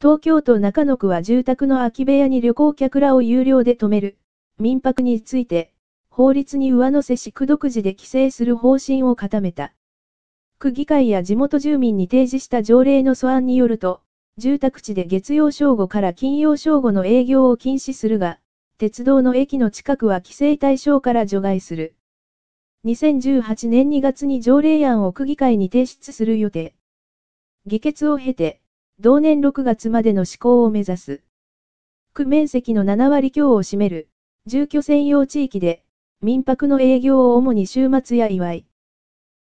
東京都中野区は住宅の空き部屋に旅行客らを有料で泊める、民泊について、法律に上乗せし区独自で規制する方針を固めた。区議会や地元住民に提示した条例の素案によると、住宅地で月曜正午から金曜正午の営業を禁止するが、鉄道の駅の近くは規制対象から除外する。2018年2月に条例案を区議会に提出する予定。議決を経て、同年6月までの施行を目指す。区面積の7割強を占める、住居専用地域で、民泊の営業を主に週末や祝い、